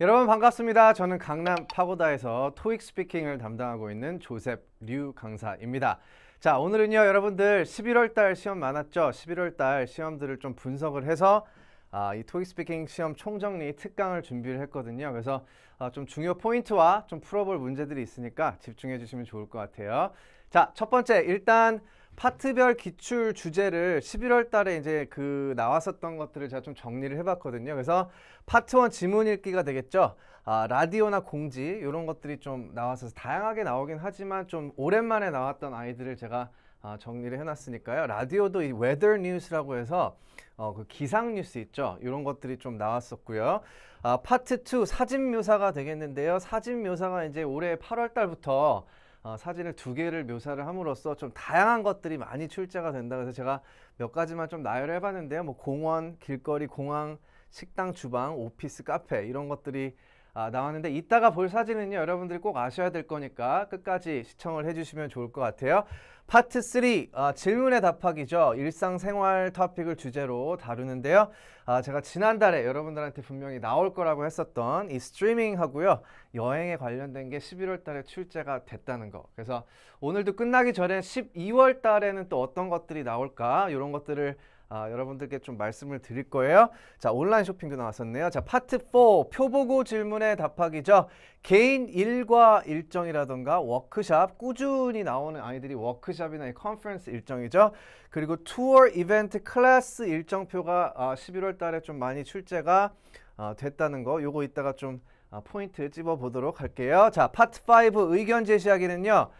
여러분 반갑습니다. 저는 강남 파고다에서 토익 스피킹을 담당하고 있는 조셉 류 강사입니다. 자 오늘은요 여러분들 11월 달 시험 많았죠? 11월 달 시험들을 좀 분석을 해서 아, 이 토익 스피킹 시험 총정리 특강을 준비를 했거든요. 그래서 아, 좀 중요 포인트와 좀 풀어볼 문제들이 있으니까 집중해 주시면 좋을 것 같아요. 자 첫 번째 일단 파트별 기출 주제를 11월 달에 이제 그 나왔었던 것들을 제가 좀 정리를 해봤거든요. 그래서 파트 원 지문 읽기가 되겠죠. 아, 라디오나 공지 이런 것들이 좀 나와서 다양하게 나오긴 하지만 좀 오랜만에 나왔던 아이들을 제가 아, 정리를 해놨으니까요. 라디오도 이 웨더 뉴스라고 해서 어, 그 기상 뉴스 있죠. 이런 것들이 좀 나왔었고요. 아, 파트 2 사진 묘사가 되겠는데요. 사진 묘사가 이제 올해 8월 달부터 어, 사진을 두 개를 묘사를 함으로써 좀 다양한 것들이 많이 출제가 된다 그래서 제가 몇 가지만 좀 나열을 해봤는데요. 뭐 공원, 길거리, 공항, 식당, 주방, 오피스, 카페 이런 것들이 아, 나왔는데 이따가 볼 사진은요 여러분들이 꼭 아셔야 될 거니까 끝까지 시청을 해주시면 좋을 것 같아요. 파트 3 아, 질문의 답하기죠. 일상생활 토픽을 주제로 다루는데요. 아, 제가 지난달에 여러분들한테 분명히 나올 거라고 했었던 이 스트리밍하고요. 여행에 관련된 게 11월 달에 출제가 됐다는 거. 그래서 오늘도 끝나기 전에 12월 달에는 또 어떤 것들이 나올까 이런 것들을 아, 여러분들께 좀 말씀을 드릴 거예요. 자, 온라인 쇼핑도 나왔었네요. 자, 파트 4 표보고 질문에 답하기죠. 개인 일과 일정이라던가 워크샵 꾸준히 나오는 아이들이 워크샵이나 컨퍼런스 일정이죠. 그리고 투어 이벤트 클래스 일정표가 아, 11월 달에 좀 많이 출제가 아, 됐다는 거 요거 이따가 좀 아, 포인트 찝어 보도록 할게요. 자, 파트 5 의견 제시하기는요.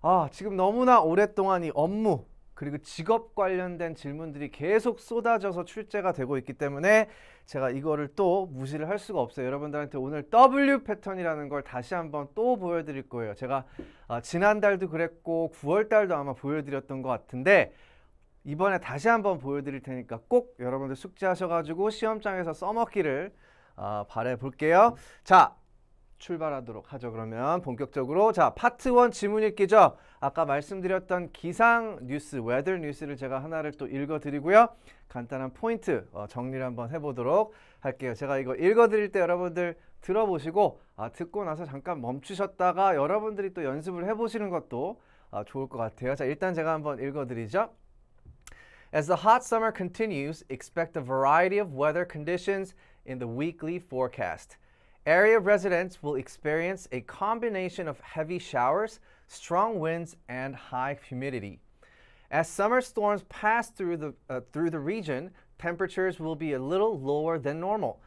아, 지금 너무나 오랫동안 이 업무 그리고 직업 관련된 질문들이 계속 쏟아져서 출제가 되고 있기 때문에 제가 이거를 또 무시를 할 수가 없어요. 여러분들한테 오늘 W 패턴이라는 걸 다시 한번 또 보여드릴 거예요. 제가 아, 지난달도 그랬고 9월달도 아마 보여드렸던 것 같은데 이번에 다시 한번 보여드릴 테니까 꼭 여러분들 숙제하셔가지고 시험장에서 써먹기를 아, 바래 볼게요. 자, 출발하도록 하죠. 그러면 본격적으로 자 파트 원 지문 읽기죠. 아까 말씀드렸던 기상 뉴스, 웨더 뉴스를 제가 하나를 또 읽어드리고요. 간단한 포인트 어, 정리를 한번 해보도록 할게요. 제가 이거 읽어드릴 때 여러분들 들어보시고 아, 듣고 나서 잠깐 멈추셨다가 여러분들이 또 연습을 해보시는 것도 아, 좋을 것 같아요. 자 일단 제가 한번 읽어드리죠. As the hot summer continues, expect a variety of weather conditions in the weekly forecast. Area residents will experience a combination of heavy showers, strong winds, and high humidity. As summer storms pass through the, uh, through the region, temperatures will be a little lower than normal.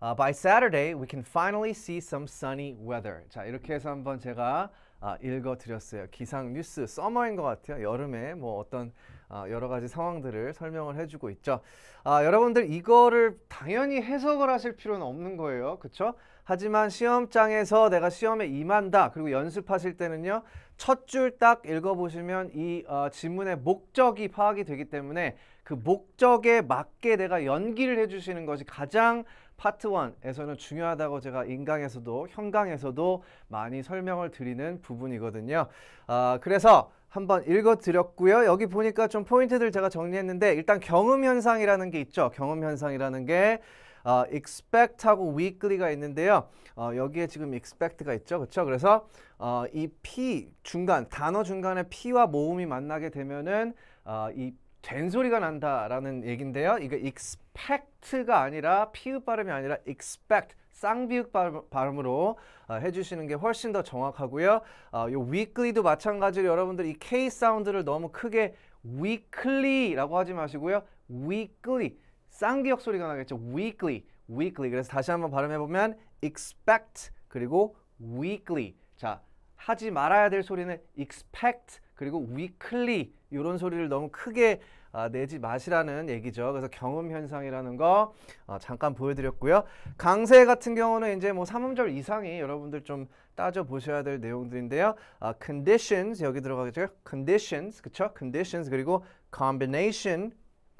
Uh, by Saturday, we can finally see some sunny weather. 자, 이렇게 해서 한번 제가 아, 읽어드렸어요. 기상 뉴스 써머인것 같아요. 여름에 뭐 어떤 아, 여러 가지 상황들을 설명을 해주고 있죠. 아, 여러분들 이거를 당연히 해석을 하실 필요는 없는 거예요. 그렇죠? 하지만 시험장에서 내가 시험에 임한다. 그리고 연습하실 때는요. 첫 줄 딱 읽어보시면 이 어, 지문의 목적이 파악이 되기 때문에 그 목적에 맞게 내가 연기를 해주시는 것이 가장 파트 1에서는 중요하다고 제가 인강에서도 현강에서도 많이 설명을 드리는 부분이거든요. 아, 그래서 한번 읽어드렸고요. 여기 보니까 좀 포인트들 제가 정리했는데 일단 경음현상이라는 게 있죠. 경음현상이라는 게 어, expect하고 weekly가 있는데요. 어, 여기에 지금 expect가 있죠. 그렇죠? 그래서 어, 이 p 중간, 단어 중간에 p와 모음이 만나게 되면은 어, 이 된소리가 난다라는 얘긴데요. 이게 expect가 아니라 피읍 발음이 아니라 expect 쌍비읍 발음으로 어, 해주시는 게 훨씬 더 정확하고요. 어, 요 weekly도 마찬가지로 여러분들 이 K 사운드를 너무 크게 weekly라고 하지 마시고요. weekly 쌍기역 소리가 나겠죠. weekly, weekly. 그래서 다시 한번 발음해 보면 expect 그리고 weekly. 자 하지 말아야 될 소리는 expect 그리고 위클리 이런 소리를 너무 크게 아, 내지 마시라는 얘기죠. 그래서 경음 현상이라는 거 아, 잠깐 보여드렸고요. 강세 같은 경우는 이제 뭐 3음절 이상이 여러분들 좀 따져 보셔야 될 내용들인데요. 아, conditions 여기 들어가겠죠. conditions 그쵸? conditions 그리고 combination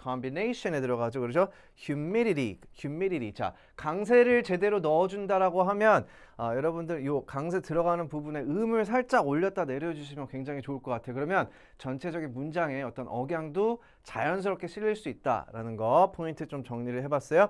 combination에 들어가죠. 그렇죠? humidity, humidity. 자, 강세를 제대로 넣어준다라고 하면 아, 여러분들 이 강세 들어가는 부분에 음을 살짝 올렸다 내려주시면 굉장히 좋을 것 같아요. 그러면 전체적인 문장의 어떤 억양도 자연스럽게 실릴 수 있다라는 거 포인트 좀 정리를 해봤어요.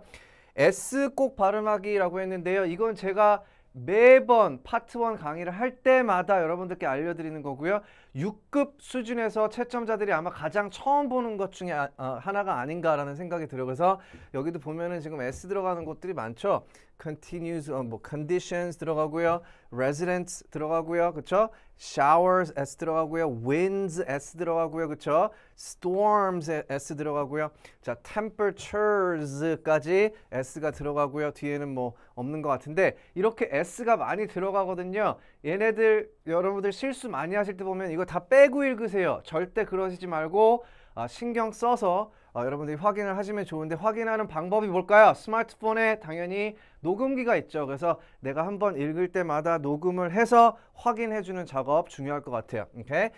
S 꼭 발음하기라고 했는데요. 이건 제가 매번 파트 1 강의를 할 때마다 여러분들께 알려드리는 거고요. 6급 수준에서 채점자들이 아마 가장 처음 보는 것 중에 어, 하나가 아닌가라는 생각이 들어서 여기도 보면은 지금 S 들어가는 곳들이 많죠. continues 뭐 conditions 들어가고요. residence 들어가고요. 그렇죠? showers s 들어가고요. winds s 들어가고요. 그렇죠? storms s 들어가고요. 자, temperatures까지 s가 들어가고요. 뒤에는 뭐 없는 것 같은데 이렇게 s가 많이 들어가거든요. 얘네들 여러분들 실수 많이 하실 때 보면 이거 다 빼고 읽으세요. 절대 그러시지 말고 아, 신경 써서 어, 여러분들이 확인을 하시면 좋은데 확인하는 방법이 뭘까요? 스마트폰에 당연히 녹음기가 있죠. 그래서 내가 한번 읽을 때마다 녹음을 해서 확인해주는 작업 중요할 것 같아요. 오케이?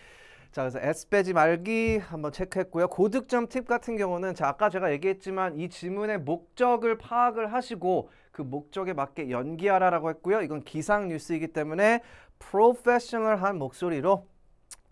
자 그래서 S 빼지 말기 한번 체크했고요. 고득점 팁 같은 경우는 자 아까 제가 얘기했지만 이 지문의 목적을 파악을 하시고 그 목적에 맞게 연기하라라고 했고요. 이건 기상 뉴스이기 때문에 프로페셔널한 목소리로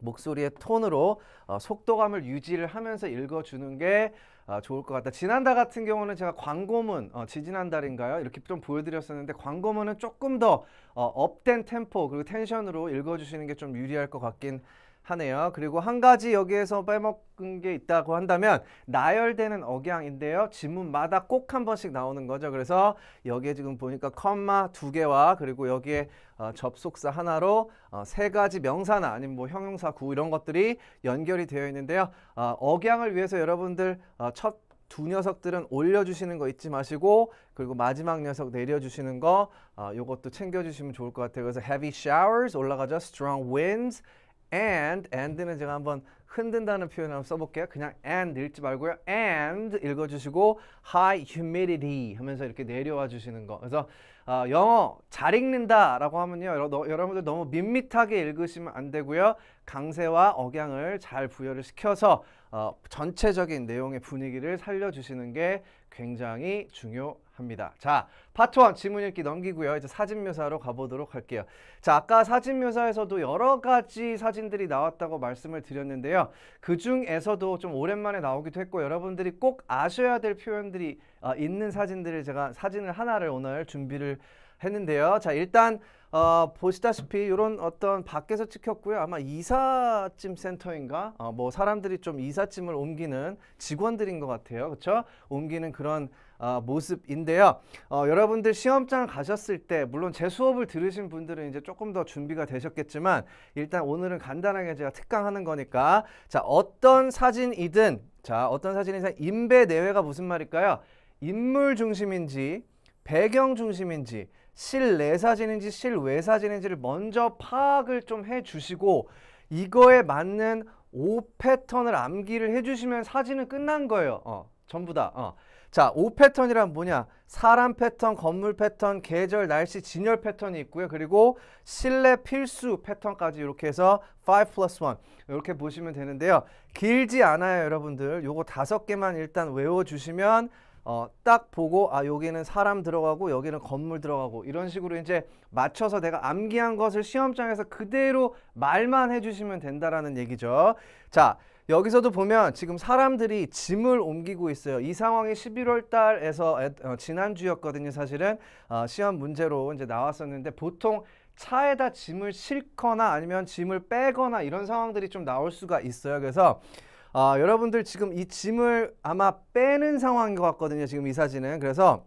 목소리의 톤으로 어, 속도감을 유지를 하면서 읽어주는 게 어, 좋을 것 같다. 지난달 같은 경우는 제가 광고문, 어, 지지난달인가요? 이렇게 좀 보여드렸었는데 광고문은 조금 더 어, 업된 템포 그리고 텐션으로 읽어주시는 게 좀 유리할 것 같긴 하네요. 그리고 한 가지 여기에서 빼먹은 게 있다고 한다면 나열되는 억양인데요. 지문마다 꼭 한 번씩 나오는 거죠. 그래서 여기에 지금 보니까 컴마 두 개와 그리고 여기에 어, 접속사 하나로 어, 세 가지 명사나 아니면 뭐 형용사 구 이런 것들이 연결이 되어 있는데요. 어, 억양을 위해서 여러분들 어, 첫두 녀석들은 올려주시는 거 잊지 마시고 그리고 마지막 녀석 내려주시는 거 어, 요것도 챙겨주시면 좋을 것 같아요. 그래서 heavy showers 올라가죠. strong winds and and는 제가 한번 흔든다는 표현을 한번 써볼게요. 그냥 and 읽지 말고요. and 읽어주시고 high humidity 하면서 이렇게 내려와 주시는 거. 그래서 어, 영어 잘 읽는다 라고 하면요. 여러, 너, 여러분들 너무 밋밋하게 읽으시면 안 되고요. 강세와 억양을 잘 부여를 시켜서 어, 전체적인 내용의 분위기를 살려주시는 게 굉장히 중요합니다. 합니다. 자, 파트 1 지문 읽기 넘기고요. 이제 사진 묘사로 가보도록 할게요. 자, 아까 사진 묘사에서도 여러 가지 사진들이 나왔다고 말씀을 드렸는데요. 그 중에서도 좀 오랜만에 나오기도 했고 여러분들이 꼭 아셔야 될 표현들이 어, 있는 사진들을 제가 사진을 하나를 오늘 준비를 했는데요. 자, 일단 어, 보시다시피 이런 어떤 밖에서 찍혔고요. 아마 이삿짐 센터인가? 어, 뭐 사람들이 좀 이삿짐을 옮기는 직원들인 것 같아요. 그렇죠? 옮기는 그런 어, 모습인데요. 어, 여러분들 시험장 가셨을 때 물론 제 수업을 들으신 분들은 이제 조금 더 준비가 되셨겠지만 일단 오늘은 간단하게 제가 특강하는 거니까 자 어떤 사진이든 자 어떤 사진이든 인배 내외가 무슨 말일까요? 인물 중심인지 배경 중심인지 실내 사진인지 실외 사진인지를 먼저 파악을 좀 해주시고 이거에 맞는 5패턴을 암기를 해주시면 사진은 끝난 거예요. 어, 전부 다. 어. 자, 5패턴이란 뭐냐? 사람 패턴, 건물 패턴, 계절, 날씨, 진열 패턴이 있고요. 그리고 실내 필수 패턴까지 이렇게 해서 5 플러스 1 이렇게 보시면 되는데요. 길지 않아요, 여러분들. 요거 다섯 개만 일단 외워주시면 어, 딱 보고 아 여기는 사람 들어가고 여기는 건물 들어가고 이런 식으로 이제 맞춰서 내가 암기한 것을 시험장에서 그대로 말만 해주시면 된다라는 얘기죠. 자. 여기서도 보면 지금 사람들이 짐을 옮기고 있어요. 이 상황이 11월 달에서 어, 지난주였거든요. 사실은 어, 시험 문제로 이제 나왔었는데 보통 차에다 짐을 싣거나 아니면 짐을 빼거나 이런 상황들이 좀 나올 수가 있어요. 그래서 어, 여러분들 지금 이 짐을 아마 빼는 상황인 것 같거든요. 지금 이 사진은. 그래서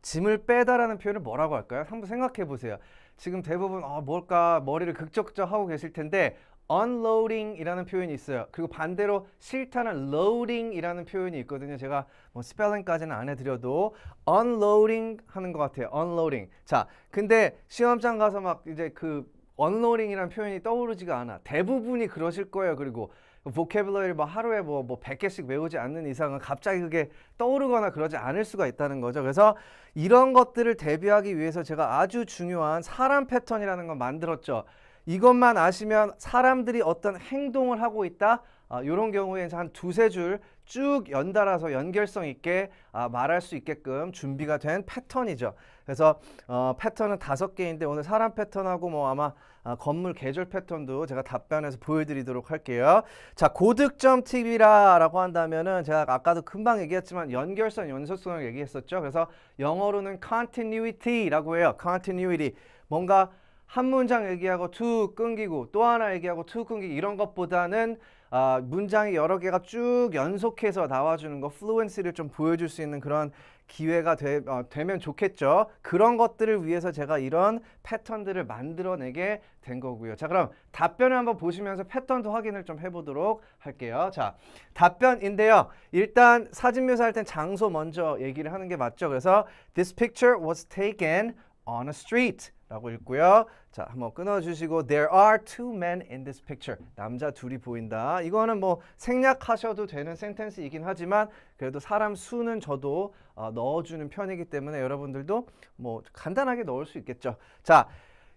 짐을 빼다라는 표현을 뭐라고 할까요? 한번 생각해 보세요. 지금 대부분 어, 뭘까 머리를 극적적 하고 계실 텐데 unloading이라는 표현이 있어요. 그리고 반대로 싫다는 loading이라는 표현이 있거든요. 제가 뭐 스펠링까지는 안 해드려도 unloading 하는 것 같아요. unloading. 자, 근데 시험장 가서 막 이제 그 언로딩이라는 표현이 떠오르지가 않아. 대부분이 그러실 거예요. 그리고 보케블러리를 뭐 하루에 뭐, 뭐 100개씩 외우지 않는 이상은 갑자기 그게 떠오르거나 그러지 않을 수가 있다는 거죠. 그래서 이런 것들을 대비하기 위해서 제가 아주 중요한 사람 패턴이라는 걸 만들었죠. 이것만 아시면 사람들이 어떤 행동을 하고 있다 아, 이런 경우에는 한 두세 줄 쭉 연달아서 연결성 있게 아, 말할 수 있게끔 준비가 된 패턴이죠. 그래서 어, 패턴은 다섯 개인데 오늘 사람 패턴하고 뭐 아마 아, 건물 계절 패턴도 제가 답변해서 보여드리도록 할게요. 자 고득점 팁이라라고 한다면은 제가 아까도 금방 얘기했지만 연결성, 연속성을 얘기했었죠. 그래서 영어로는 continuity라고 해요. continuity 뭔가 한 문장 얘기하고 툭 끊기고 또 하나 얘기하고 툭 끊기고 이런 것보다는 아, 문장이 여러 개가 쭉 연속해서 나와주는 거 플루엔시를 좀 보여줄 수 있는 그런 기회가 되, 어, 되면 좋겠죠 그런 것들을 위해서 제가 이런 패턴들을 만들어내게 된 거고요 자 그럼 답변을 한번 보시면서 패턴도 확인을 좀 해보도록 할게요 자 답변인데요 일단 사진 묘사할 땐 장소 먼저 얘기를 하는 게 맞죠 그래서 This picture was taken on a street 라고 읽고요. 자, 한번 끊어주시고 There are two men in this picture. 남자 둘이 보인다. 이거는 뭐 생략하셔도 되는 센텐스이긴 하지만 그래도 사람 수는 저도 어, 넣어주는 편이기 때문에 여러분들도 뭐 간단하게 넣을 수 있겠죠. 자,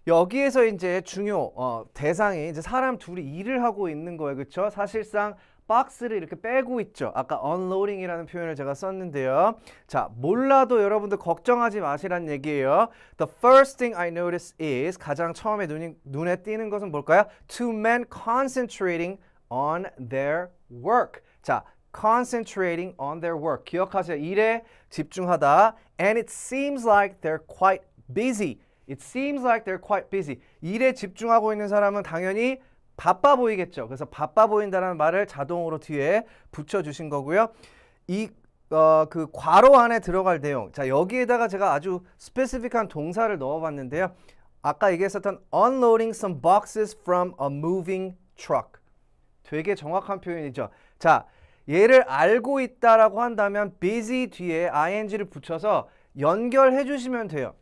여기에서 이제 중요 어, 대상이 이제 사람 둘이 일을 하고 있는 거예요. 그렇죠? 사실상 박스를 이렇게 빼고 있죠. 아까 unloading이라는 표현을 제가 썼는데요. 자, 몰라도 여러분들 걱정하지 마시란 얘기예요. The first thing I notice is 가장 처음에 눈이, 눈에 띄는 것은 뭘까요? Two men concentrating on their work. 자, concentrating on their work. 기억하세요. 일에 집중하다. And it seems like they're quite busy. It seems like they're quite busy. 일에 집중하고 있는 사람은 당연히 바빠 보이겠죠. 그래서 바빠 보인다는 말을 자동으로 뒤에 붙여주신 거고요. 이 어, 그 괄호 안에 들어갈 내용. 자, 여기에다가 제가 아주 스페시픽한 동사를 넣어봤는데요. 아까 얘기했었던 unloading some boxes from a moving truck. 되게 정확한 표현이죠. 자, 얘를 알고 있다라고 한다면 busy 뒤에 ing를 붙여서 연결해 주시면 돼요.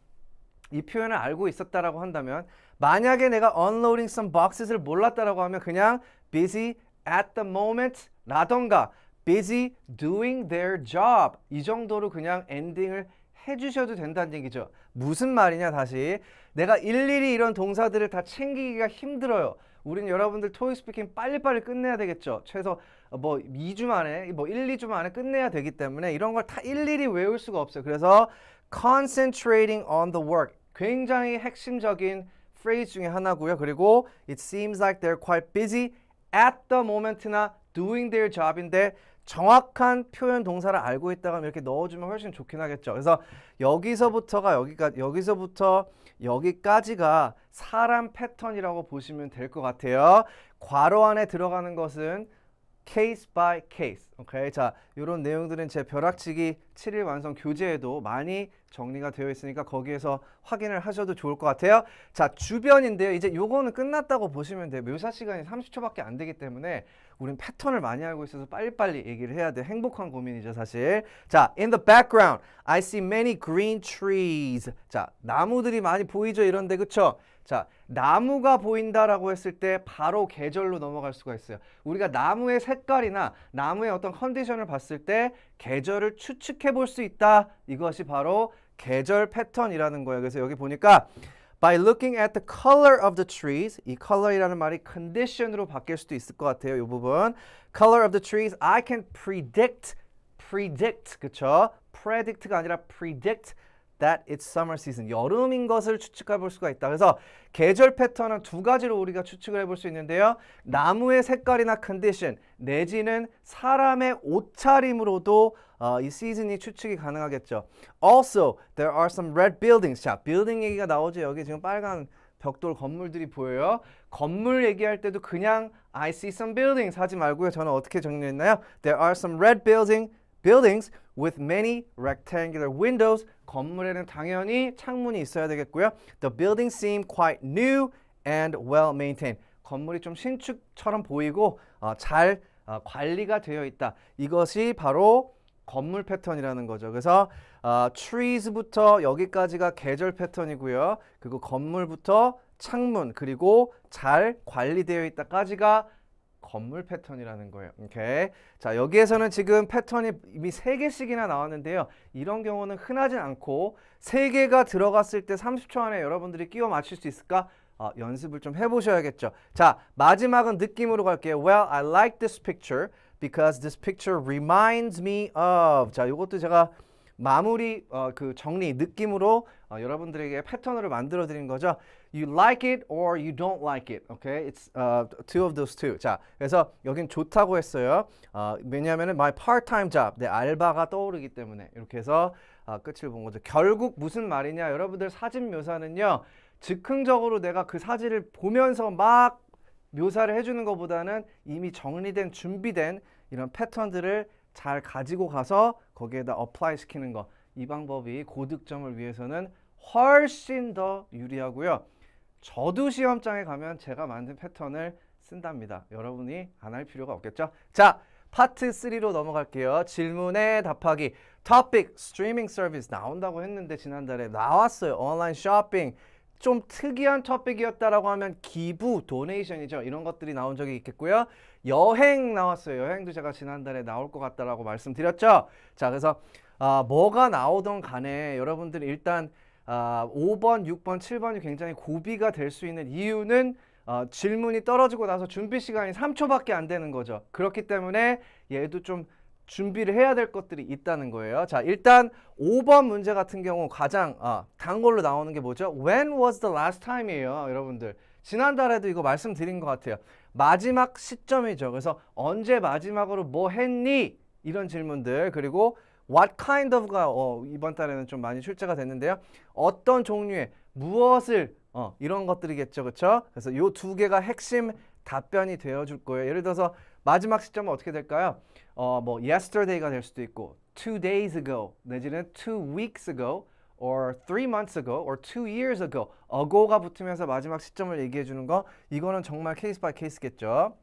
이 표현을 알고 있었다라고 한다면 만약에 내가 unloading some boxes를 몰랐다라고 하면 그냥 busy at the moment 라던가 busy doing their job 이 정도로 그냥 엔딩을 해주셔도 된다는 얘기죠. 무슨 말이냐 다시 내가 일일이 이런 동사들을 다 챙기기가 힘들어요. 우린 여러분들 토익 스피킹 빨리빨리 끝내야 되겠죠. 최소 뭐 2주 만에 뭐 1, 2주 만에 끝내야 되기 때문에 이런 걸 다 일일이 외울 수가 없어요. 그래서 concentrating on the work 굉장히 핵심적인 phrase 중에 하나고요. 그리고 it seems like they're quite busy at the moment나 doing their job인데 정확한 표현 동사를 알고 있다가 이렇게 넣어주면 훨씬 좋긴 하겠죠. 그래서 여기서부터가 여기까 여기서부터 여기까지가 사람 패턴이라고 보시면 될 것 같아요. 괄호 안에 들어가는 것은 case by case. 오케이. 자, 이런 내용들은 제 벼락치기 7일 완성 교재에도 많이 정리가 되어 있으니까 거기에서 확인을 하셔도 좋을 것 같아요. 자, 주변인데요. 이제 요거는 끝났다고 보시면 돼요. 묘사 시간이 30초밖에 안 되기 때문에 우린 패턴을 많이 알고 있어서 빨리빨리 얘기를 해야 돼. 행복한 고민이죠, 사실. 자, in the background, I see many green trees. 자, 나무들이 많이 보이죠, 이런데, 그쵸? 자, 나무가 보인다라고 했을 때 바로 계절로 넘어갈 수가 있어요. 우리가 나무의 색깔이나 나무의 어떤 컨디션을 봤을 때 계절을 추측해 볼 수 있다. 이것이 바로 계절 패턴이라는 거예요. 그래서 여기 보니까 by looking at the color of the trees 이 color이라는 말이 condition으로 바뀔 수도 있을 것 같아요. 이 부분 color of the trees I can predict predict 그쵸? predict가 아니라 predict that it's summer season. 여름인 것을 추측해 볼 수가 있다. 그래서 계절 패턴은 두 가지로 우리가 추측을 해 볼 수 있는데요. 나무의 색깔이나 컨디션 내지는 사람의 옷차림으로도 어, 이 시즌이 추측이 가능하겠죠. Also, there are some red buildings. 자, building 얘기가 나오죠. 여기 지금 빨간 벽돌 건물들이 보여요. 건물 얘기할 때도 그냥 I see some buildings 하지 말고요. 저는 어떻게 정리했나요? There are some red building buildings with many rectangular windows. 건물에는 당연히 창문이 있어야 되겠고요. The building seemed quite new and well maintained. 건물이 좀 신축처럼 보이고 어, 잘 어, 관리가 되어 있다. 이것이 바로 건물 패턴이라는 거죠. 그래서 어, trees부터 여기까지가 계절 패턴이고요. 그리고 건물부터 창문 그리고 잘 관리되어 있다까지가 건물 패턴이라는 거예요. 오케이. 자, 여기에서는 지금 패턴이 이미 세개씩이나 나왔는데요. 이런 경우는 흔하진 않고 세개가 들어갔을 때 30초 안에 여러분들이 끼워 맞출 수 있을까? 어, 연습을 좀 해보셔야겠죠. 자, 마지막은 느낌으로 갈게요. Well, I like this picture because this picture reminds me of. 자, 이것도 제가 마무리, 어, 그 정리, 느낌으로 어, 여러분들에게 패턴으로 만들어 드린 거죠. you like it or you don't like it. Okay, it's uh, two of those two. 자, 그래서 여긴 좋다고 했어요. 어, 왜냐하면 my part-time job, 내 알바가 떠오르기 때문에 이렇게 해서 아, 끝을 본 거죠. 결국 무슨 말이냐, 여러분들 사진 묘사는요. 즉흥적으로 내가 그 사진을 보면서 막 묘사를 해주는 것보다는 이미 정리된 준비된 이런 패턴들을 잘 가지고 가서 거기에다 어플라이 시키는 거. 이 방법이 고득점을 위해서는 훨씬 더 유리하고요. 저도 시험장에 가면 제가 만든 패턴을 쓴답니다. 여러분이 안 할 필요가 없겠죠? 자, 파트 3로 넘어갈게요. 질문에 답하기. 토픽 스트리밍 서비스 나온다고 했는데 지난달에 나왔어요. 온라인 쇼핑. 좀 특이한 토픽이었다라고 하면 기부, 도네이션이죠. 이런 것들이 나온 적이 있겠고요. 여행 나왔어요. 여행도 제가 지난달에 나올 것 같다라고 말씀드렸죠. 자, 그래서 아, 뭐가 나오던 간에 여러분들이 일단 아, 5번, 6번, 7번이 굉장히 고비가 될 수 있는 이유는 어, 질문이 떨어지고 나서 준비 시간이 3초밖에 안 되는 거죠. 그렇기 때문에 얘도 좀 준비를 해야 될 것들이 있다는 거예요. 자, 일단 5번 문제 같은 경우 가장 아, 어, 단골로 나오는 게 뭐죠? When was the last time이에요, 여러분들. 지난달에도 이거 말씀드린 것 같아요. 마지막 시점이죠. 그래서 언제 마지막으로 뭐 했니? 이런 질문들 그리고 what kind of가 어, 이번 달에는 좀 많이 출제가 됐는데요. 어떤 종류의 무엇을 어, 이런 것들이겠죠. 그렇죠? 그래서 요 두 개가 핵심 답변이 되어 줄 거예요. 예를 들어서 마지막 시점은 어떻게 될까요? 어, 뭐 yesterday가 될 수도 있고 two days ago 내지는 two weeks ago or three months ago or two years ago ago가 붙으면서 마지막 시점을 얘기해 주는 거 이거는 정말 케이스 바이 케이스겠죠.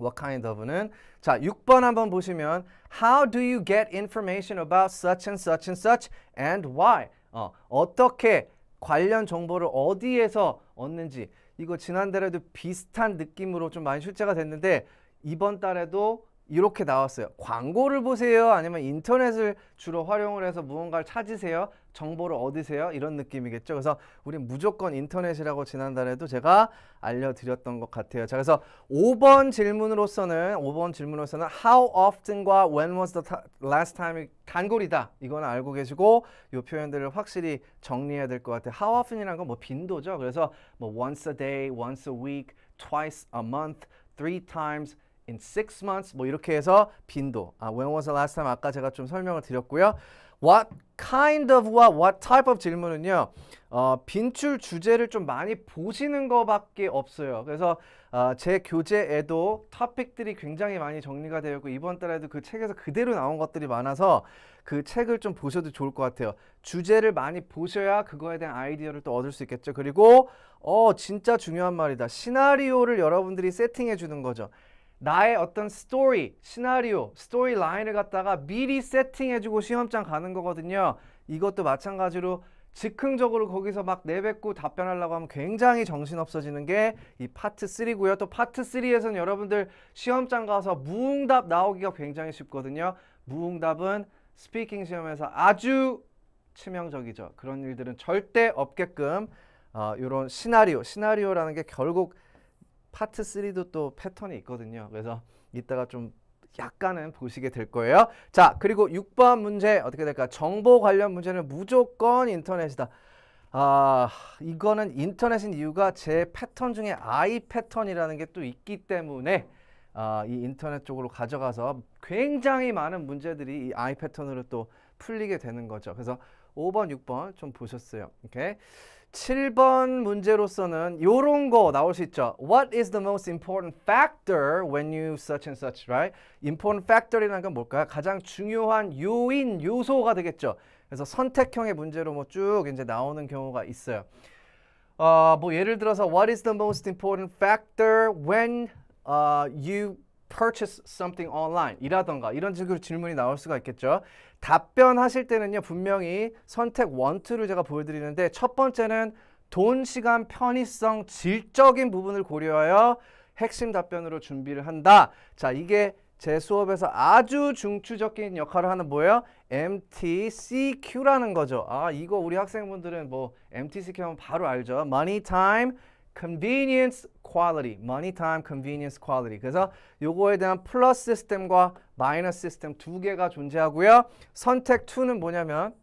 What kind of는 자 6번 한번 보시면 How do you get information about such and such and such and why? 어, 어떻게 관련 정보를 어디에서 얻는지 이거 지난달에도 비슷한 느낌으로 좀 많이 출제가 됐는데 이번 달에도 이렇게 나왔어요. 광고를 보세요. 아니면 인터넷을 주로 활용을 해서 무언가를 찾으세요. 정보를 얻으세요. 이런 느낌이겠죠. 그래서 우리 무조건 인터넷이라고 지난달에도 제가 알려드렸던 것 같아요. 자, 그래서 5번 질문으로서는 5번 질문으로서는 how often과 when was the last time이 단골이다. 이거는 알고 계시고 이 표현들을 확실히 정리해야 될 것 같아요. how often이란 건뭐 빈도죠. 그래서 뭐 once a day, once a week, twice a month, three times in six months 뭐 이렇게 해서 빈도 아, when was the last time 아까 제가 좀 설명을 드렸고요 what kind of와 what type of 질문은요 어, 빈출 주제를 좀 많이 보시는 거밖에 없어요 그래서 어, 제 교재에도 토픽들이 굉장히 많이 정리가 되었고 이번 달에도 그 책에서 그대로 나온 것들이 많아서 그 책을 좀 보셔도 좋을 것 같아요 주제를 많이 보셔야 그거에 대한 아이디어를 또 얻을 수 있겠죠 그리고 어 진짜 중요한 말이다 시나리오를 여러분들이 세팅해 주는 거죠 나의 어떤 스토리, 시나리오, 스토리 라인을 갖다가 미리 세팅해주고 시험장 가는 거거든요. 이것도 마찬가지로 즉흥적으로 거기서 막 내뱉고 답변하려고 하면 굉장히 정신없어지는 게 이 파트 3고요. 또 파트 3에서는 여러분들 시험장 가서 무응답 나오기가 굉장히 쉽거든요. 무응답은 스피킹 시험에서 아주 치명적이죠. 그런 일들은 절대 없게끔 어, 이런 시나리오, 시나리오라는 게 결국 파트 3도 또 패턴이 있거든요. 그래서 이따가 좀 약간은 보시게 될 거예요. 자, 그리고 6번 문제 어떻게 될까? 정보 관련 문제는 무조건 인터넷이다. 아, 이거는 인터넷인 이유가 제 패턴 중에 아이 패턴이라는 게 또 있기 때문에 아, 이 인터넷 쪽으로 가져가서 굉장히 많은 문제들이 이 아이 패턴으로 또 풀리게 되는 거죠. 그래서 5번, 6번 좀 보셨어요. 오케이. 7번 문제로서는 요런 거 나올 수 있죠. What is the most important factor when you such and such, right? important factor이라는 건 뭘까요? 가장 중요한 요인, 요소가 되겠죠. 그래서 선택형의 문제로 뭐 쭉 이제 나오는 경우가 있어요. 어, 뭐 예를 들어서 What is the most important factor when uh, you purchase something online? 이라던가 이런 식으로 질문이 나올 수가 있겠죠. 답변하실 때는요 분명히 선택 원투를 제가 보여드리는데 첫 번째는 돈, 시간, 편의성, 질적인 부분을 고려하여 핵심 답변으로 준비를 한다. 자 이게 제 수업에서 아주 중추적인 역할을 하는 뭐예요? MTCQ라는 거죠. 아 이거 우리 학생분들은 뭐 MTCQ 하면 바로 알죠. Money, Time, convenience quality, money time convenience quality. 그래서 요거에 대한 플러스 시스템과 마이너스 시스템 두 개가 존재하고요. 선택 2는 뭐냐면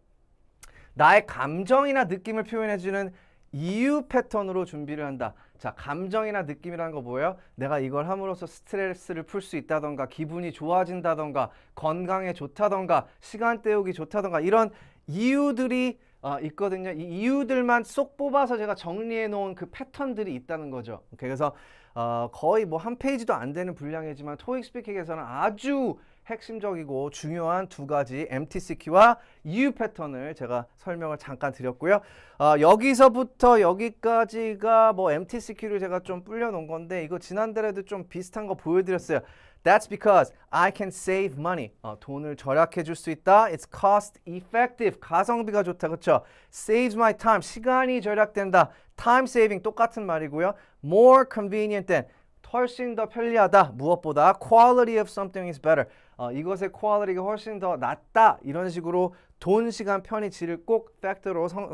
나의 감정이나 느낌을 표현해주는 이유 패턴으로 준비를 한다. 자, 감정이나 느낌이라는 거 뭐예요? 내가 이걸 함으로써 스트레스를 풀 수 있다던가 기분이 좋아진다던가 건강에 좋다던가 시간 때우기 좋다던가 이런 이유들이 어, 있거든요. 이 이유들만 쏙 뽑아서 제가 정리해 놓은 그 패턴들이 있다는 거죠. 그래서 어, 거의 뭐 한 페이지도 안 되는 분량이지만 토익 스피킹에서는 아주 핵심적이고 중요한 두 가지 m t c q 와 EU 패턴을 제가 설명을 잠깐 드렸고요. 어, 여기서부터 여기까지가 뭐 m t c q 를 제가 좀 불려놓은 건데 이거 지난달에도 좀 비슷한 거 보여드렸어요. That's because I can save money. 어, 돈을 절약해 줄수 있다. It's cost effective. 가성비가 좋다. 그렇죠? Saves my time. 시간이 절약된다. Time saving 똑같은 말이고요. More convenient than 훨씬 더 편리하다. 무엇보다 quality of something is better. 어, 이것의 quality가 훨씬 더 낫다. 이런 식으로 돈, 시간, 편의 질을 꼭 팩트로 선,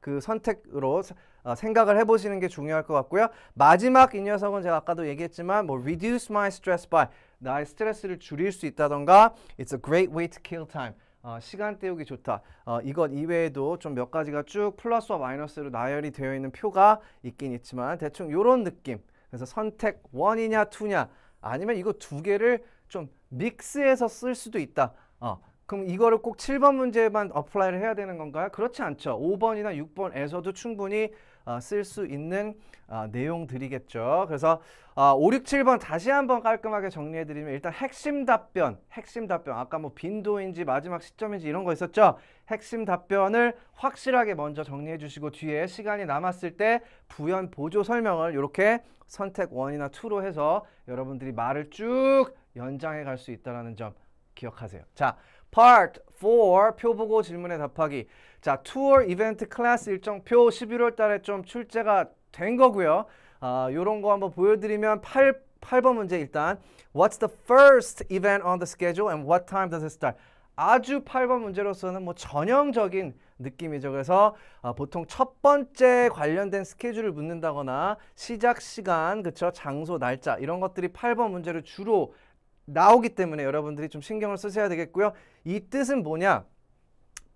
그 선택으로 어, 생각을 해보시는 게 중요할 것 같고요. 마지막 이 녀석은 제가 아까도 얘기했지만 뭐 reduce my stress by 나의 스트레스를 줄일 수 있다던가 it's a great way to kill time 어, 시간 때우기 좋다. 어, 이것 이외에도 좀 몇 가지가 쭉 플러스와 마이너스로 나열이 되어 있는 표가 있긴 있지만 대충 이런 느낌. 그래서 선택 원이냐 투냐 아니면 이거 두 개를 좀 믹스해서 쓸 수도 있다. 어, 그럼 이거를 꼭 7번 문제만 에 어플라이를 해야 되는 건가요? 그렇지 않죠. 5번이나 6번에서도 충분히 어, 쓸수 있는 어, 내용들이겠죠. 그래서 어, 5, 6, 7번 다시 한번 깔끔하게 정리해드리면 일단 핵심 답변, 핵심 답변 아까 뭐 빈도인지 마지막 시점인지 이런 거 있었죠. 핵심 답변을 확실하게 먼저 정리해 주시고 뒤에 시간이 남았을 때 부연 보조 설명을 이렇게 선택 1이나 2로 해서 여러분들이 말을 쭉 연장해 갈 수 있다는 점 기억하세요. 자, Part 4 표보고 질문에 답하기 자 투어 이벤트 클래스 일정표 11월 달에 좀 출제가 된 거고요 아 요런 거 한번 보여드리면 8, 8번 문제 일단 What's the first event on the schedule and what time does it start? 아주 8번 문제로서는 뭐 전형적인 느낌이죠. 그래서 아, 보통 첫 번째 관련된 스케줄을 묻는다거나 시작 시간, 그쵸? 장소, 날짜 이런 것들이 8번 문제를 주로 나오기 때문에 여러분들이 좀 신경을 쓰셔야 되겠고요. 이 뜻은 뭐냐?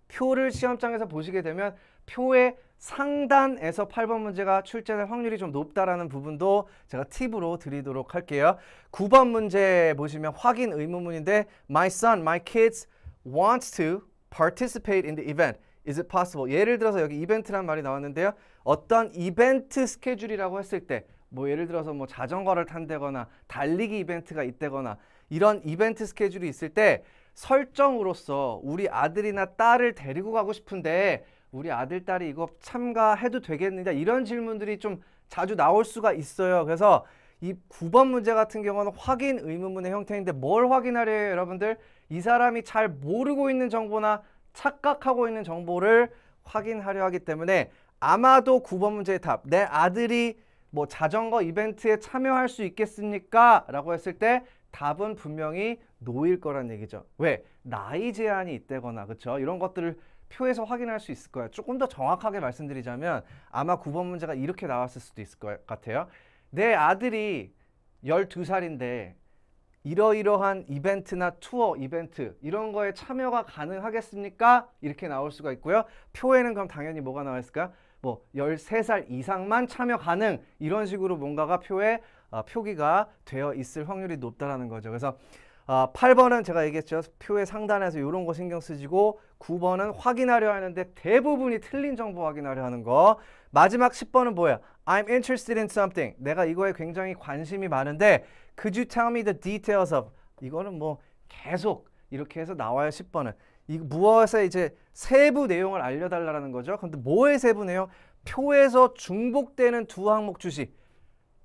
표를 시험장에서 보시게 되면 표의 상단에서 8번 문제가 출제될 확률이 좀 높다라는 부분도 제가 팁으로 드리도록 할게요. 9번 문제 보시면 확인 의문문인데 My son, my kids wants to participate in the event. Is it possible? 예를 들어서 여기 이벤트란 말이 나왔는데요. 어떤 이벤트 스케줄이라고 했을 때 뭐 예를 들어서 뭐 자전거를 탄다거나 달리기 이벤트가 있다거나 이런 이벤트 스케줄이 있을 때 설정으로서 우리 아들이나 딸을 데리고 가고 싶은데 우리 아들, 딸이 이거 참가해도 되겠느냐 이런 질문들이 좀 자주 나올 수가 있어요. 그래서 이 9번 문제 같은 경우는 확인 의문문의 형태인데 뭘 확인하려요 여러분들? 이 사람이 잘 모르고 있는 정보나 착각하고 있는 정보를 확인하려 하기 때문에 아마도 9번 문제의 답, 내 아들이 뭐 자전거 이벤트에 참여할 수 있겠습니까? 라고 했을 때 답은 분명히 노일 거란 얘기죠. 왜? 나이 제한이 있다거나 그렇죠? 이런 것들을 표에서 확인할 수 있을 거예요. 조금 더 정확하게 말씀드리자면 아마 9번 문제가 이렇게 나왔을 수도 있을 것 같아요. 내 아들이 12살인데 이러이러한 이벤트나 투어 이벤트 이런 거에 참여가 가능하겠습니까? 이렇게 나올 수가 있고요. 표에는 그럼 당연히 뭐가 나와 있을까요? 뭐 13살 이상만 참여 가능 이런 식으로 뭔가가 표에 아, 표기가 되어 있을 확률이 높다라는 거죠. 그래서 8번은 아, 제가 얘기했죠. 표의 상단에서 이런 거 신경 쓰시고 9번은 확인하려 하는데 대부분이 틀린 정보 확인하려 하는 거. 마지막 10번은 뭐예요 I'm interested in something. 내가 이거에 굉장히 관심이 많은데 Could you tell me the details of? 이거는 뭐 계속 이렇게 해서 나와요. 10번은. 이 무엇의 이제 세부 내용을 알려달라는 거죠. 근데 뭐의 세부 내용? 표에서 중복되는 두 항목 주식.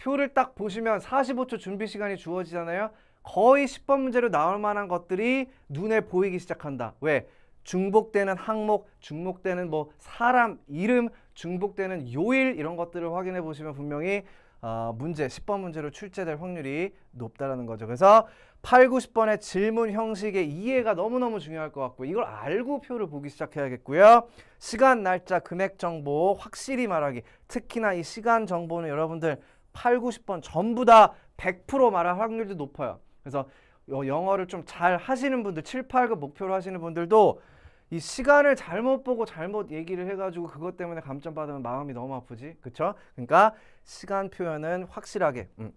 표를 딱 보시면 45초 준비 시간이 주어지잖아요. 거의 10번 문제로 나올 만한 것들이 눈에 보이기 시작한다. 왜? 중복되는 항목, 중복되는 뭐 사람, 이름, 중복되는 요일 이런 것들을 확인해 보시면 분명히 어, 문제, 10번 문제로 출제될 확률이 높다라는 거죠. 그래서 8, 90번의 질문 형식의 이해가 너무너무 중요할 것 같고 이걸 알고 표를 보기 시작해야겠고요. 시간, 날짜, 금액 정보 확실히 말하기. 특히나 이 시간 정보는 여러분들 8, 90번 전부 다 100% 말할 확률도 높아요. 그래서 영어를 좀 잘 하시는 분들, 7, 8급 목표로 하시는 분들도 이 시간을 잘못 보고 잘못 얘기를 해가지고 그것 때문에 감점 받으면 마음이 너무 아프지, 그쵸? 그러니까 시간 표현은 확실하게. 음.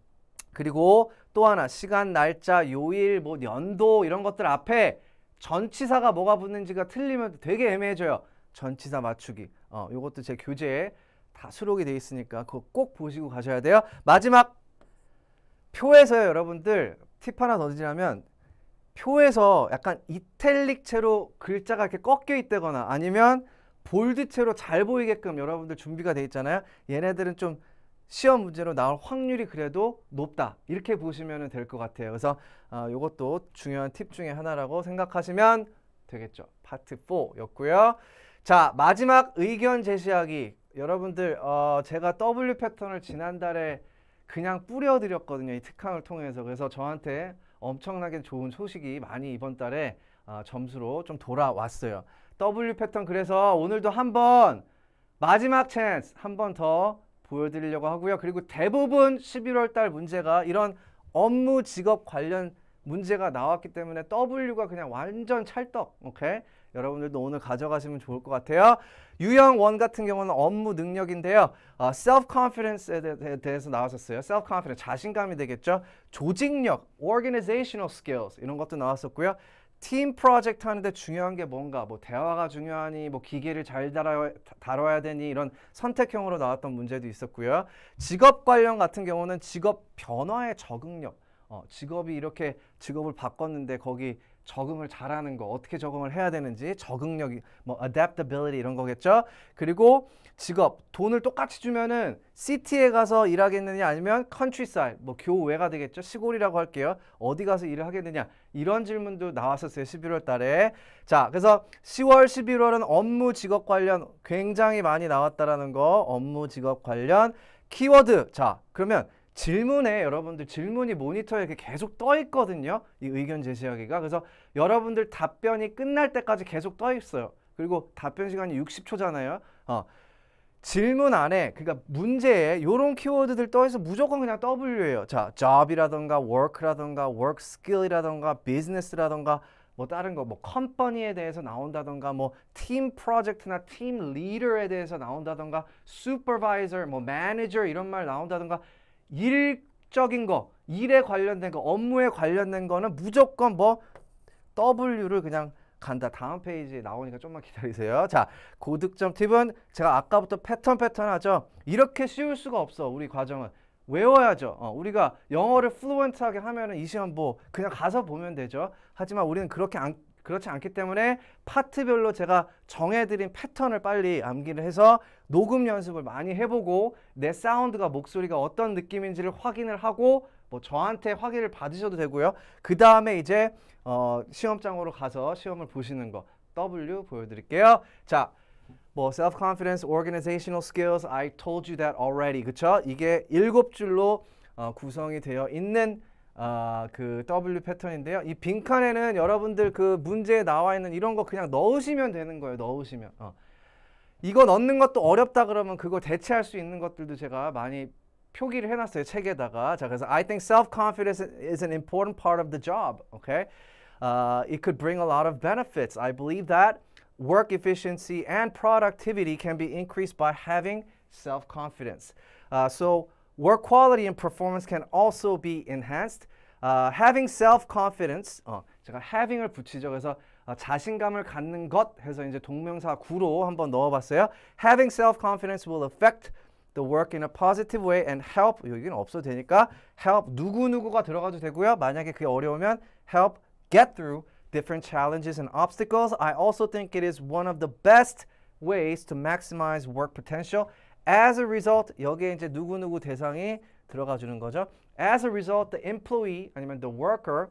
그리고 또 하나 시간, 날짜, 요일, 뭐 연도 이런 것들 앞에 전치사가 뭐가 붙는지가 틀리면 되게 애매해져요. 전치사 맞추기. 어, 요것도 제 교재에 다 수록이 되어 있으니까 그거 꼭 보시고 가셔야 돼요. 마지막 표에서 여러분들 팁 하나 더 드리자면 표에서 약간 이탈릭 체로 글자가 이렇게 꺾여 있다거나 아니면 볼드 체로잘 보이게끔 여러분들 준비가 돼 있잖아요. 얘네들은 좀 시험 문제로 나올 확률이 그래도 높다 이렇게 보시면 될 것 같아요. 그래서 어, 이것도 중요한 팁 중에 하나라고 생각하시면 되겠죠. 파트 4였고요. 자 마지막 의견 제시하기 여러분들 어, 제가 W 패턴을 지난달에 그냥 뿌려드렸거든요. 이 특강을 통해서. 그래서 저한테 엄청나게 좋은 소식이 많이 이번 달에 어, 점수로 좀 돌아왔어요. W 패턴 그래서 오늘도 한번 마지막 찬스 한 번 더 보여드리려고 하고요. 그리고 대부분 11월 달 문제가 이런 업무 직업 관련 문제가 나왔기 때문에 W가 그냥 완전 찰떡. 오케이? 여러분들도 오늘 가져가시면 좋을 것 같아요. 유형 1 같은 경우는 업무 능력인데요. 어, 아, self confidence에 대, 대 해서 나왔었어요. self confidence 자신감이 되겠죠. 조직력, organizational skills 이런 것도 나왔었고요. 팀 프로젝트 하는데 중요한 게 뭔가 뭐 대화가 중요하니 뭐 기계를 잘 다뤄, 다뤄야 되니 이런 선택형으로 나왔던 문제도 있었고요. 직업 관련 같은 경우는 직업 변화에 적응력 어, 직업이 이렇게 직업을 바꿨는데 거기 적응을 잘하는 거 어떻게 적응을 해야 되는지 적응력이 뭐 adaptability 이런 거겠죠 그리고 직업 돈을 똑같이 주면은 시티에 가서 일하겠느냐 아니면 countryside 뭐 교외가 되겠죠 시골이라고 할게요 어디 가서 일을 하겠느냐 이런 질문도 나왔었어요 11월 달에 자 그래서 10월 11월은 업무 직업 관련 굉장히 많이 나왔다라는 거 업무 직업 관련 키워드 자 그러면 질문에 여러분들 질문이 모니터에 이렇게 계속 떠 있거든요. 이 의견 제시하기가. 그래서 여러분들 답변이 끝날 때까지 계속 떠 있어요. 그리고 답변 시간이 60초잖아요. 어. 질문 안에 그러니까 문제에 요런 키워드들 떠있어 무조건 그냥 W예요. 자, job이라던가 work라던가 work skill이라던가 business라던가 뭐 다른 거 뭐 컴퍼니에 대해서 나온다던가 뭐 팀 프로젝트나 팀 리더에 대해서 나온다던가 supervisor 뭐 manager 이런 말 나온다던가 일적인 거, 일에 관련된 거, 업무에 관련된 거는 무조건 뭐 W를 그냥 간다. 다음 페이지에 나오니까 좀만 기다리세요. 자, 고득점 팁은 제가 아까부터 패턴 패턴 하죠. 이렇게 쉬울 수가 없어. 우리 과정은. 외워야죠. 어, 우리가 영어를 플루언트하게 하면 은이 시간 뭐 그냥 가서 보면 되죠. 하지만 우리는 그렇게 안 그렇지 않기 때문에 파트별로 제가 정해드린 패턴을 빨리 암기를 해서 녹음 연습을 많이 해보고 내 사운드가 목소리가 어떤 느낌인지를 확인을 하고 뭐 저한테 확인을 받으셔도 되고요. 그 다음에 이제 어, 시험장으로 가서 시험을 보시는 거 W 보여드릴게요. 자, 뭐 self confidence, organizational skills, I told you that already. 그쵸? 이게 일곱 줄로 어, 구성이 되어 있는 아, 그 W 패턴인데요. 이 빈칸에는 여러분들 그 문제에 나와 있는 이런 거 그냥 넣으시면 되는 거예요. 넣으시면. 어. 이거 넣는 것도 어렵다 그러면 그거 대체할 수 있는 것들도 제가 많이 표기를 해놨어요. 책에다가. 자, 그래서 I think self-confidence is an important part of the job. Okay? Uh, it could bring a lot of benefits. I believe that work efficiency and productivity can be increased by having self-confidence. Uh, so work quality and performance can also be enhanced. Uh, having self-confidence, 어, 제가 having을 붙이죠. 그래서 어, 자신감을 갖는 것 해서 이제 동명사 구로 한번 넣어봤어요. Having self-confidence will affect the work in a positive way and help 여기는 없어도 되니까 help 누구누구가 들어가도 되고요. 만약에 그게 어려우면 help get through different challenges and obstacles. I also think it is one of the best ways to maximize work potential as a result, 여기에 이제 누구누구 대상이 들어가 주는 거죠. As a result, the employee 아니면 the worker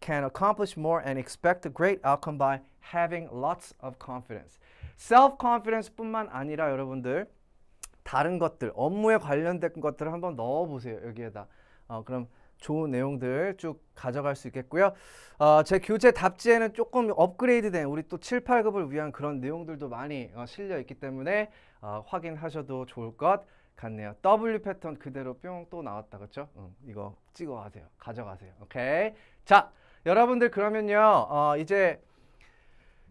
can accomplish more and expect a great outcome by having lots of confidence. self-confidence뿐만 아니라 여러분들 다른 것들, 업무에 관련된 것들을 한번 넣어 보세요. 여기에다. 어, 그럼 좋은 내용들 쭉 가져갈 수 있겠고요. 어, 제 교재 답지에는 조금 업그레이드된 우리 또 7, 8급을 위한 그런 내용들도 많이 어, 실려 있기 때문에 어, 확인하셔도 좋을 것 같네요. W 패턴 그대로 뿅 또 나왔다 그렇죠? 응, 이거 찍어 가세요. 가져가세요. 오케이. 자, 여러분들 그러면요. 어, 이제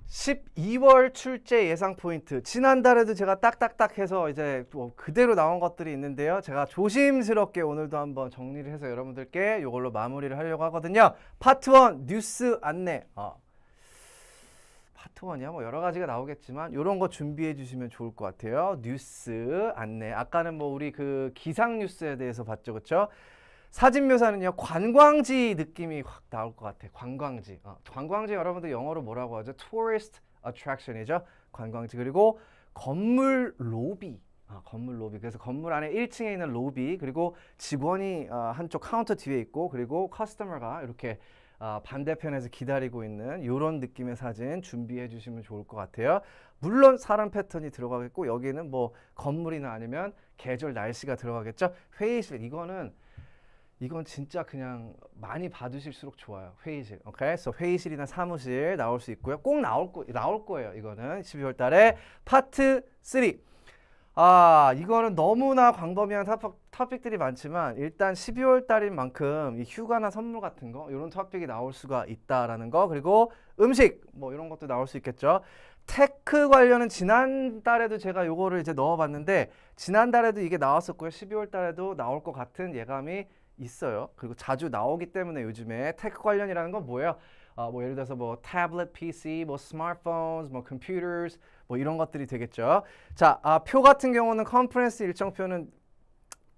12월 출제 예상 포인트 지난달에도 제가 딱딱딱 해서 이제 뭐 그대로 나온 것들이 있는데요 제가 조심스럽게 오늘도 한번 정리를 해서 여러분들께 이걸로 마무리를 하려고 하거든요 파트 1 뉴스 안내 어. 파트 1이야 뭐 여러 가지가 나오겠지만 이런 거 준비해 주시면 좋을 것 같아요 뉴스 안내 아까는 뭐 우리 그 기상 뉴스에 대해서 봤죠 그쵸 사진 묘사는요 관광지 느낌이 확 나올 것 같아요. 관광지. 어, 관광지 여러분들 영어로 뭐라고 하죠? Tourist attraction이죠. 관광지 그리고 건물 로비. 어, 건물 로비. 그래서 건물 안에 1층에 있는 로비 그리고 직원이 어, 한쪽 카운터 뒤에 있고 그리고 커스터머가 이렇게 어, 반대편에서 기다리고 있는 이런 느낌의 사진 준비해 주시면 좋을 것 같아요. 물론 사람 패턴이 들어가겠고 여기는 뭐 건물이나 아니면 계절 날씨가 들어가겠죠. 회의실 이거는 이건 진짜 그냥 많이 받으실수록 좋아요. 회의실. 오케이. 그래서 회의실이나 사무실 나올 수 있고요. 꼭 나올 거 나올 거예요. 이거는 12월 달에 파트 3. 아, 이거는 너무나 광범위한 토픽, 토픽들이 많지만 일단 12월 달인 만큼 이 휴가나 선물 같은 거 이런 토픽이 나올 수가 있다라는 거. 그리고 음식 뭐 이런 것도 나올 수 있겠죠. 테크 관련은 지난달에도 제가 요거를 이제 넣어봤는데 지난달에도 이게 나왔었고요. 12월 달에도 나올 것 같은 예감이 있어요. 그리고 자주 나오기 때문에 요즘에 테크 관련이라는 건 뭐예요? 어, 뭐 예를 들어서 뭐 태블릿 PC, 뭐스마트폰뭐 컴퓨터스 뭐, 뭐 이런 것들이 되겠죠. 자, 아, 표 같은 경우는 컨퍼런스 일정표는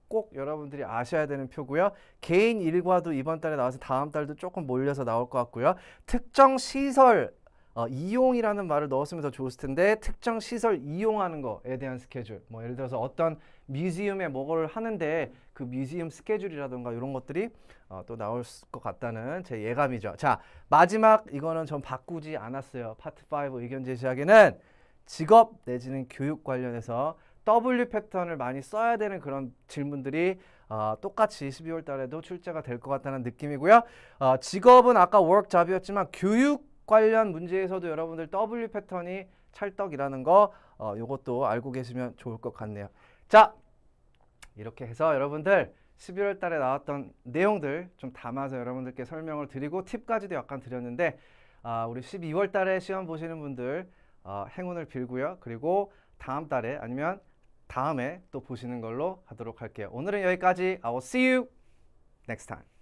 꼭 여러분들이 아셔야 되는 표고요. 개인 일과도 이번 달에 나와서 다음 달도 조금 몰려서 나올 것 같고요. 특정 시설 어, 이용이라는 말을 넣었으면 더 좋았을 텐데 특정 시설 이용하는 거에 대한 스케줄 뭐 예를 들어서 어떤 뮤지엄에 뭐를 하는데 그 뮤지엄 스케줄이라던가 이런 것들이 어, 또 나올 것 같다는 제 예감이죠 자 마지막 이거는 전 바꾸지 않았어요 파트 5 의견 제시하기는 직업 내지는 교육 관련해서 W 패턴을 많이 써야 되는 그런 질문들이 어, 똑같이 12월 달에도 출제가 될 것 같다는 느낌이고요. 어, 직업은 아까 워크잡이었지만 교육 관련 문제에서도 여러분들 W 패턴이 찰떡이라는 거 어, 요것도 알고 계시면 좋을 것 같네요. 자 이렇게 해서 여러분들 11월 달에 나왔던 내용들 좀 담아서 여러분들께 설명을 드리고 팁까지도 약간 드렸는데 아, 우리 12월 달에 시험 보시는 분들 어, 행운을 빌고요. 그리고 다음 달에 아니면 다음에 또 보시는 걸로 하도록 할게요. 오늘은 여기까지. I will see you next time.